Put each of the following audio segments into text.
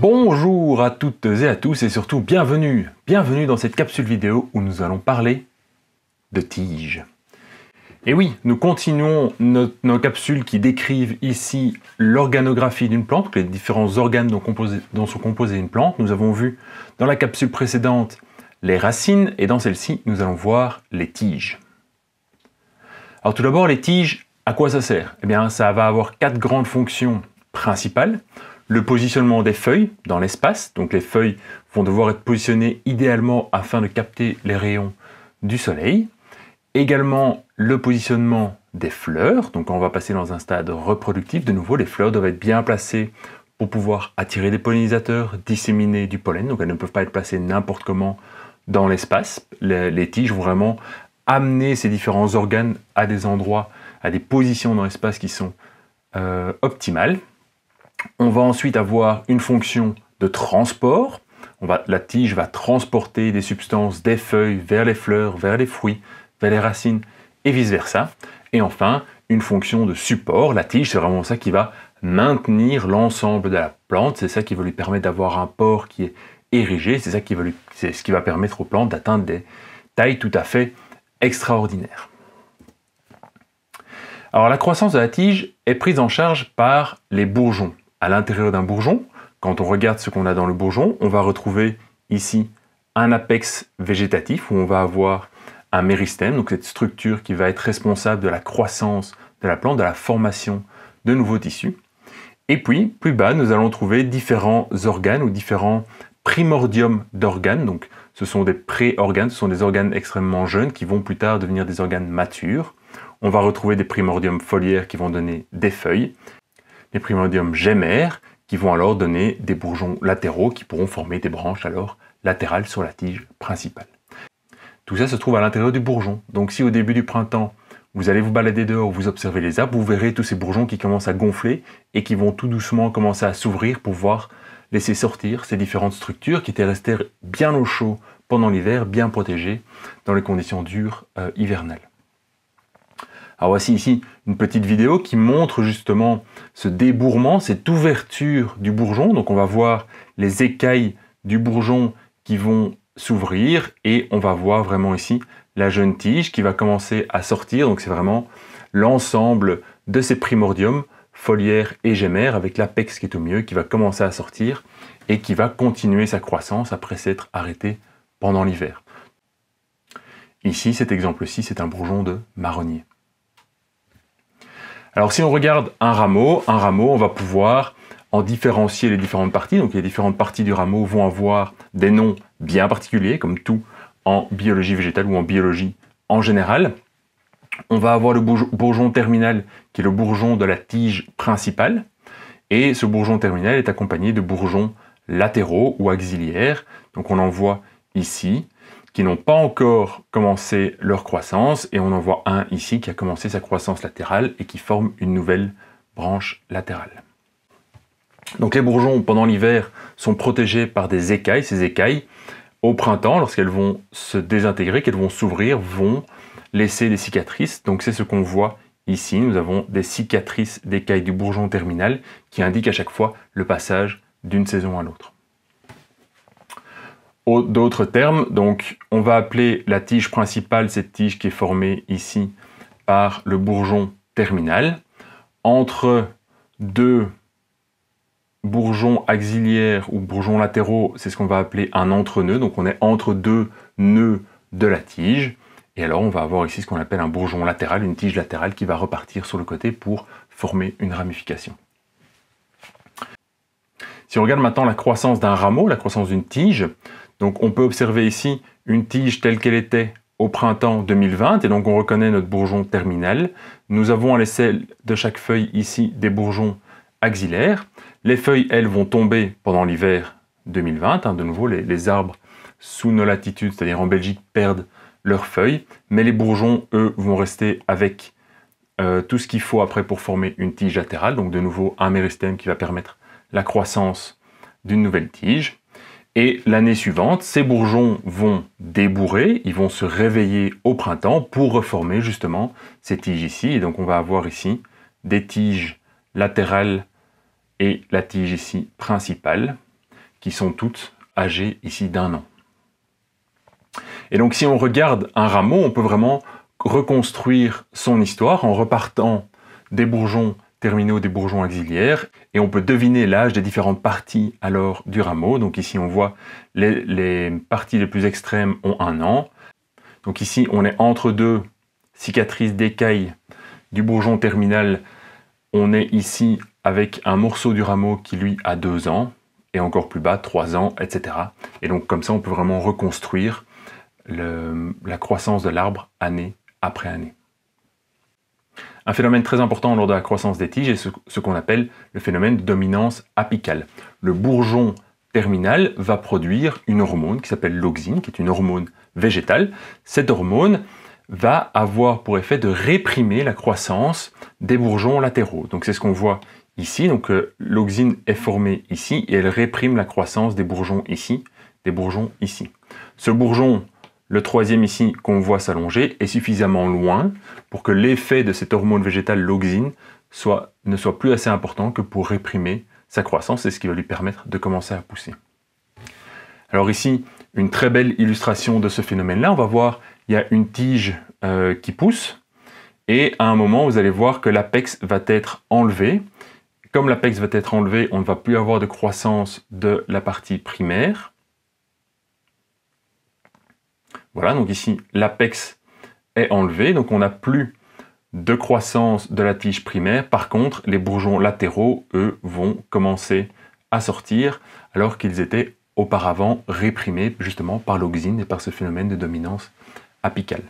Bonjour à toutes et à tous et surtout bienvenue, bienvenue dans cette capsule vidéo où nous allons parler de tiges. Et oui, nous continuons nos capsules qui décrivent ici l'organographie d'une plante, les différents organes dont, dont, sont composées une plante. Nous avons vu dans la capsule précédente les racines et dans celle-ci, nous allons voir les tiges. Alors tout d'abord, les tiges, à quoi ça sert Eh bien, ça va avoir quatre grandes fonctions principales le positionnement des feuilles dans l'espace. Donc les feuilles vont devoir être positionnées idéalement afin de capter les rayons du soleil. Également le positionnement des fleurs. Donc on va passer dans un stade reproductif. De nouveau, les fleurs doivent être bien placées pour pouvoir attirer des pollinisateurs, disséminer du pollen. Donc elles ne peuvent pas être placées n'importe comment dans l'espace. Les, tiges vont vraiment amener ces différents organes à des endroits, à des positions dans l'espace qui sont euh, optimales. On va ensuite avoir une fonction de transport. la tige va transporter des substances, des feuilles vers les fleurs, vers les fruits, vers les racines et vice-versa. Et enfin, une fonction de support. La tige, c'est vraiment ça qui va maintenir l'ensemble de la plante. C'est ça qui va lui permettre d'avoir un port qui est érigé. C'est ça qui va c'est ce qui va permettre aux plantes d'atteindre des tailles tout à fait extraordinaires. Alors la croissance de la tige est prise en charge par les bourgeons à l'intérieur d'un bourgeon. Quand on regarde ce qu'on a dans le bourgeon, on va retrouver ici un apex végétatif où on va avoir un méristème, donc cette structure qui va être responsable de la croissance de la plante, de la formation de nouveaux tissus. Et puis, plus bas, nous allons trouver différents organes ou différents primordiums d'organes. Donc, ce sont des pré-organes, ce sont des organes extrêmement jeunes qui vont plus tard devenir des organes matures. On va retrouver des primordiums foliaires qui vont donner des feuilles, les primordiums gémères, qui vont alors donner des bourgeons latéraux qui pourront former des branches alors latérales sur la tige principale. Tout ça se trouve à l'intérieur du bourgeon. Donc si au début du printemps, vous allez vous balader dehors, vous observez les arbres, vous verrez tous ces bourgeons qui commencent à gonfler et qui vont tout doucement commencer à s'ouvrir pour voir laisser sortir ces différentes structures qui étaient restées bien au chaud pendant l'hiver, bien protégées dans les conditions dures euh, hivernales. Alors ah, voici ici une petite vidéo qui montre justement ce débourrement, cette ouverture du bourgeon. Donc on va voir les écailles du bourgeon qui vont s'ouvrir et on va voir vraiment ici la jeune tige qui va commencer à sortir. Donc c'est vraiment l'ensemble de ces primordiums foliaires et gémères avec l'apex qui est au mieux, qui va commencer à sortir et qui va continuer sa croissance après s'être arrêté pendant l'hiver. Ici, cet exemple-ci, c'est un bourgeon de marronnier. Alors si on regarde un rameau, un rameau, on va pouvoir en différencier les différentes parties. Donc les différentes parties du rameau vont avoir des noms bien particuliers, comme tout en biologie végétale ou en biologie en général. On va avoir le bourgeon terminal, qui est le bourgeon de la tige principale. Et ce bourgeon terminal est accompagné de bourgeons latéraux ou axillaires. Donc on en voit ici n'ont pas encore commencé leur croissance, et on en voit un ici qui a commencé sa croissance latérale et qui forme une nouvelle branche latérale. Donc les bourgeons, pendant l'hiver, sont protégés par des écailles. Ces écailles, au printemps, lorsqu'elles vont se désintégrer, qu'elles vont s'ouvrir, vont laisser des cicatrices. Donc c'est ce qu'on voit ici. Nous avons des cicatrices d'écailles du bourgeon terminal qui indiquent à chaque fois le passage d'une saison à l'autre. D'autres termes, donc on va appeler la tige principale cette tige qui est formée ici par le bourgeon terminal. Entre deux bourgeons axillaires ou bourgeons latéraux, c'est ce qu'on va appeler un entre-nœud. Donc on est entre deux nœuds de la tige. Et alors on va avoir ici ce qu'on appelle un bourgeon latéral, une tige latérale qui va repartir sur le côté pour former une ramification. Si on regarde maintenant la croissance d'un rameau, la croissance d'une tige, donc on peut observer ici une tige telle qu'elle était au printemps 2020, et donc on reconnaît notre bourgeon terminal. Nous avons à l'aisselle de chaque feuille ici des bourgeons axillaires. Les feuilles, elles, vont tomber pendant l'hiver 2020. Hein, de nouveau, les, arbres sous nos latitudes, c'est-à-dire en Belgique, perdent leurs feuilles, mais les bourgeons, eux, vont rester avec euh, tout ce qu'il faut après pour former une tige latérale, donc de nouveau un méristème qui va permettre la croissance d'une nouvelle tige. Et l'année suivante, ces bourgeons vont débourrer, ils vont se réveiller au printemps pour reformer justement ces tiges ici. Et donc on va avoir ici des tiges latérales et la tige ici principale, qui sont toutes âgées ici d'un an. Et donc si on regarde un rameau, on peut vraiment reconstruire son histoire en repartant des bourgeons terminaux des bourgeons auxiliaires et on peut deviner l'âge des différentes parties alors du rameau. Donc ici on voit les, parties les plus extrêmes ont un an. Donc ici on est entre deux cicatrices d'écailles du bourgeon terminal. On est ici avec un morceau du rameau qui lui a deux ans, et encore plus bas, trois ans, etc. Et donc comme ça on peut vraiment reconstruire la croissance de l'arbre année après année. Un phénomène très important lors de la croissance des tiges est ce, qu'on appelle le phénomène de dominance apicale. Le bourgeon terminal va produire une hormone qui s'appelle l'auxine, qui est une hormone végétale. Cette hormone va avoir pour effet de réprimer la croissance des bourgeons latéraux. Donc c'est ce qu'on voit ici. Donc euh, l'auxine est formée ici et elle réprime la croissance des bourgeons ici, des bourgeons ici. Ce bourgeon le troisième ici qu'on voit s'allonger est suffisamment loin pour que l'effet de cette hormone végétale, l'auxine, ne soit plus assez important que pour réprimer sa croissance et ce qui va lui permettre de commencer à pousser. Alors ici, une très belle illustration de ce phénomène-là. On va voir, il y a une tige euh, qui pousse et à un moment, vous allez voir que l'apex va être enlevé. Comme l'apex va être enlevé, on ne va plus avoir de croissance de la partie primaire. Voilà, donc ici, l'apex est enlevé, donc on n'a plus de croissance de la tige primaire. Par contre, les bourgeons latéraux, eux, vont commencer à sortir, alors qu'ils étaient auparavant réprimés justement par l'auxine et par ce phénomène de dominance apicale.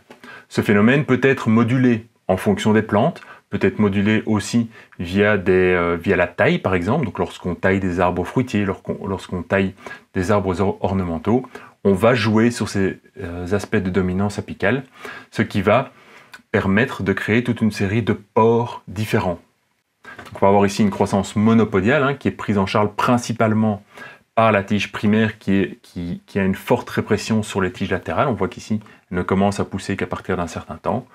Ce phénomène peut être modulé en fonction des plantes, peut être modulé aussi via, euh, la taille par exemple, donc lorsqu'on taille des arbres fruitiers, lorsqu'on taille des arbres ornementaux, on va jouer sur ces euh, aspects de dominance apicale, ce qui va permettre de créer toute une série de pores différents. on va avoir ici une croissance monopodiale hein, qui est prise en charge principalement par la tige primaire qui, a une forte répression sur les tiges latérales. On voit qu'ici, elle ne commence à pousser qu'à partir d'un certain temps.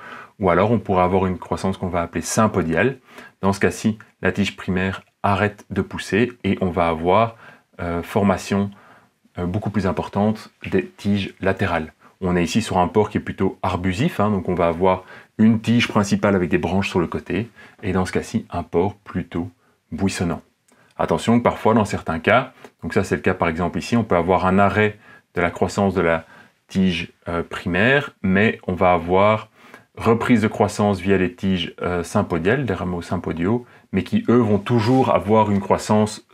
Ou alors, on pourrait avoir une croissance qu'on va appeler sympodiale. Dans ce cas-ci, la tige primaire arrête de pousser et on va avoir euh, formation euh, beaucoup plus importante des tiges latérales. On est ici sur un port qui est plutôt arbusif, hein, donc on va avoir une tige principale avec des branches sur le côté, et dans ce cas-ci, un port plutôt buissonnant. Attention, parfois, dans certains cas, donc ça c'est le cas par exemple ici, on peut avoir un arrêt de la croissance de la tige euh, primaire, mais on va avoir reprise de croissance via les tiges euh, sympodiales, les rameaux sympodiaux, mais qui eux vont toujours avoir une croissance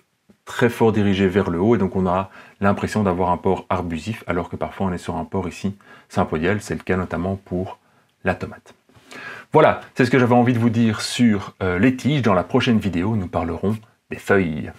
très fort dirigé vers le haut et donc on aura l'impression d'avoir un port arbusif alors que parfois on est sur un port ici sympodial, c'est le cas notamment pour la tomate. Voilà, c'est ce que j'avais envie de vous dire sur euh, les tiges. Dans la prochaine vidéo, nous parlerons des feuilles.